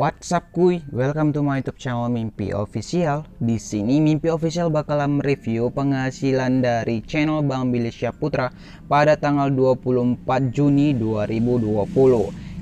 What's up kuy? Welcome to my YouTube channel Mimpi Official. Di sini Mimpi Official bakal mereview penghasilan dari channel Bang Billy Syaputra pada tanggal 24 Juni 2020.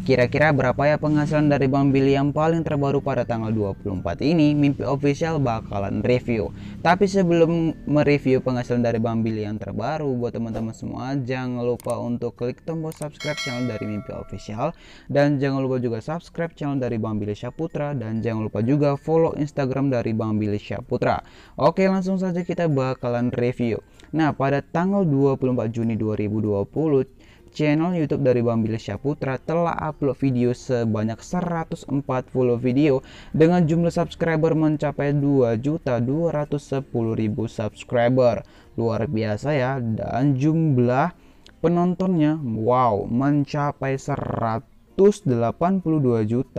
Kira-kira berapa ya penghasilan dari Bang Billy yang paling terbaru pada tanggal 24 ini? Mimpi official bakalan review. Tapi sebelum mereview penghasilan dari Bang Billy yang terbaru, buat teman-teman semua jangan lupa untuk klik tombol subscribe channel dari Mimpi Official dan jangan lupa juga subscribe channel dari Bang Billy Syaputra dan jangan lupa juga follow Instagram dari Bang Billy Syaputra. Oke, langsung saja kita bakalan review. Nah, pada tanggal 24 Juni 2020 channel YouTube dari Bang Billy Syaputra telah upload video sebanyak 140 video dengan jumlah subscriber mencapai 2.210.000 subscriber. Luar biasa ya dan jumlah penontonnya wow mencapai 100 182.901.065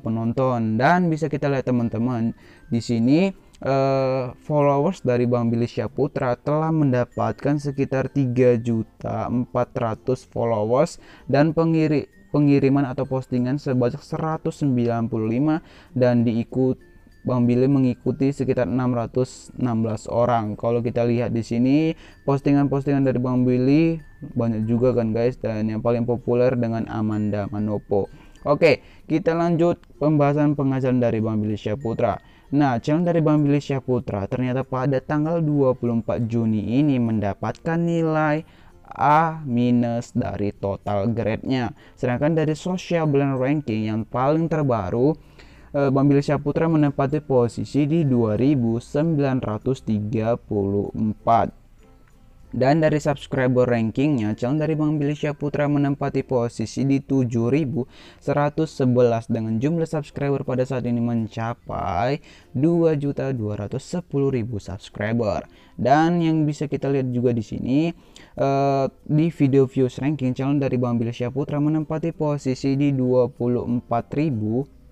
penonton dan bisa kita lihat teman-teman di sini uh, followers dari Bang Billy Syaputra telah mendapatkan sekitar 3 juta 400 followers dan pengiri pengiriman atau postingan sebanyak 195 dan diikut Bang Billy mengikuti sekitar 616 orang. Kalau kita lihat di sini, postingan-postingan dari Bang Billy banyak juga kan guys dan yang paling populer dengan Amanda Manopo. Oke, kita lanjut pembahasan penghasilan dari Bang Billy Syaputra. Nah, channel dari Bang Billy ternyata pada tanggal 24 Juni ini mendapatkan nilai A- minus dari total grade-nya. Sedangkan dari Social Blend Ranking yang paling terbaru, eh, Bang Billy menempati posisi di 2934. Dan dari subscriber rankingnya, channel dari Bang Billy Syahputra menempati posisi di 7.111 dengan jumlah subscriber pada saat ini mencapai 2.210.000 subscriber. Dan yang bisa kita lihat juga di sini, eh, di video views ranking, channel dari Bang Billy Syahputra menempati posisi di 24.000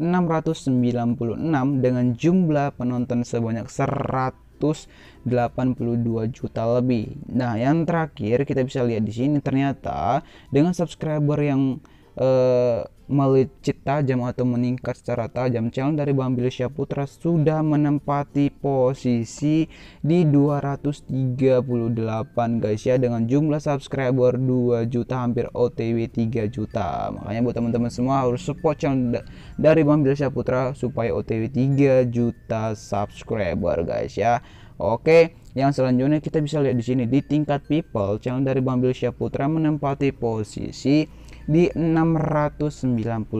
696 dengan jumlah penonton sebanyak 100 182 juta lebih. Nah, yang terakhir kita bisa lihat di sini ternyata dengan subscriber yang eh, melicit tajam atau meningkat secara tajam. Calon dari Bambil Putra sudah menempati posisi di 238 guys ya dengan jumlah subscriber 2 juta hampir OTW 3 juta. Makanya buat teman-teman semua harus support channel dari Bambil Putra supaya OTW 3 juta subscriber guys ya. Oke, yang selanjutnya kita bisa lihat di sini di tingkat people, channel dari Bambil Putra menempati posisi di 699.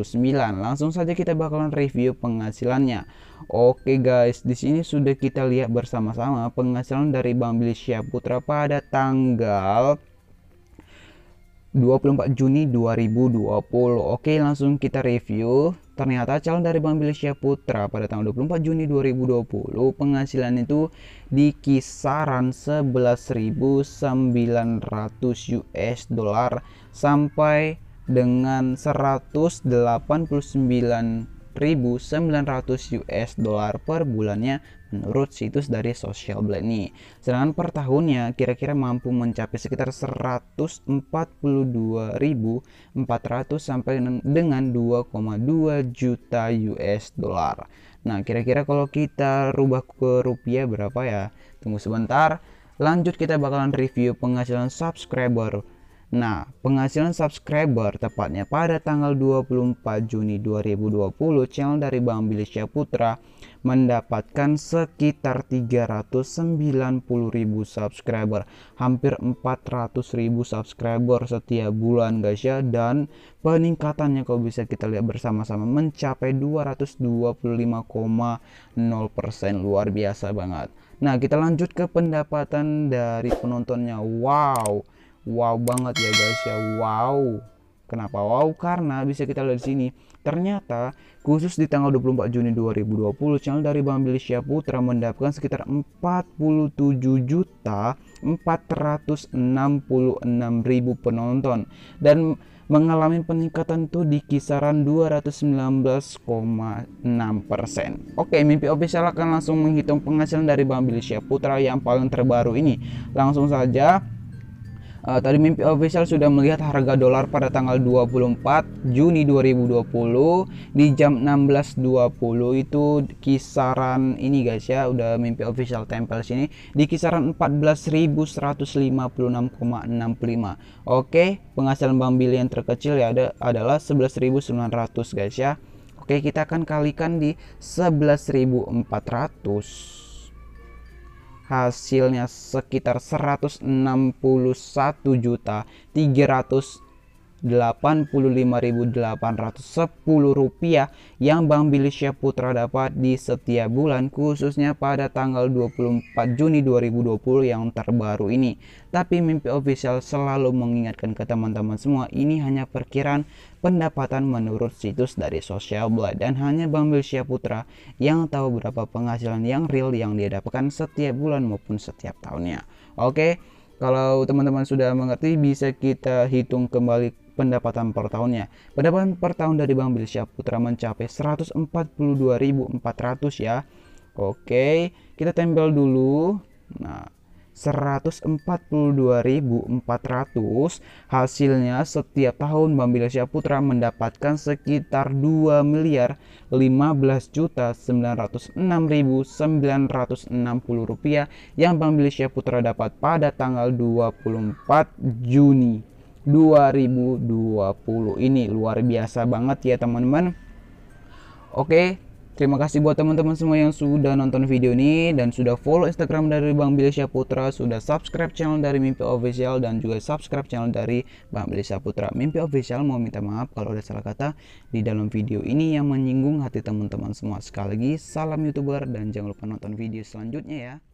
Langsung saja kita bakalan review penghasilannya. Oke guys, di sini sudah kita lihat bersama-sama penghasilan dari Bang Billy putra pada tanggal 24 Juni 2020 Oke langsung kita review Ternyata calon dari Bang Billy Putra pada tanggal 24 Juni 2020 Penghasilan itu di kisaran 11.900 US dollar sampai dengan 189.900 US dollar per bulannya menurut situs dari Social Blade nih. Sedangkan per tahunnya kira-kira mampu mencapai sekitar 142.400 sampai dengan 2,2 juta US dollar. Nah, kira-kira kalau kita rubah ke rupiah berapa ya? Tunggu sebentar. Lanjut kita bakalan review penghasilan subscriber Nah, penghasilan subscriber tepatnya pada tanggal 24 Juni 2020 channel dari Bang Billy Syaputra mendapatkan sekitar 390.000 subscriber, hampir 400.000 subscriber setiap bulan guys ya dan peningkatannya kalau bisa kita lihat bersama-sama mencapai 225,0% luar biasa banget. Nah, kita lanjut ke pendapatan dari penontonnya. Wow, wow banget ya guys ya wow Kenapa wow? Karena bisa kita lihat di sini, ternyata khusus di tanggal 24 Juni 2020 channel dari Bang Billy Syaputra mendapatkan sekitar 47 juta 466.000 penonton dan mengalami peningkatan tuh di kisaran 219,6%. persen. Oke, mimpi official akan langsung menghitung penghasilan dari Bambili Putra Syaputra yang paling terbaru ini. Langsung saja Uh, tadi mimpi official sudah melihat harga dolar pada tanggal 24 Juni 2020 di jam 16.20 itu kisaran ini guys ya udah mimpi official tempel sini di kisaran 14.156,65. Oke, penghasilan Bang Billy terkecil ya ada adalah 11.900 guys ya. Oke, kita akan kalikan di 11.400 hasilnya sekitar 161 juta 300 rp rupiah yang Bank Bilisya Putra dapat di setiap bulan khususnya pada tanggal 24 Juni 2020 yang terbaru ini. Tapi mimpi official selalu mengingatkan ke teman-teman semua ini hanya perkiraan pendapatan menurut situs dari Social Blood dan hanya Bank Bilisya Putra yang tahu berapa penghasilan yang real yang dia dapatkan setiap bulan maupun setiap tahunnya. Oke, kalau teman-teman sudah mengerti bisa kita hitung kembali pendapatan per tahunnya. Pendapatan per tahun dari Bank Bilsyah Putra mencapai 142.400 ya. Oke, kita tempel dulu. Nah, 142.400 hasilnya setiap tahun Bank Bambila Putra mendapatkan sekitar 2 miliar 15 juta 906.960 rupiah yang Bambila Putra dapat pada tanggal 24 Juni 2020 ini luar biasa banget ya teman-teman oke terima kasih buat teman-teman semua yang sudah nonton video ini dan sudah follow instagram dari Bang Billy Putra, sudah subscribe channel dari Mimpi Official dan juga subscribe channel dari Bang Billy Putra. Mimpi Official mau minta maaf kalau ada salah kata di dalam video ini yang menyinggung hati teman-teman semua sekali lagi salam youtuber dan jangan lupa nonton video selanjutnya ya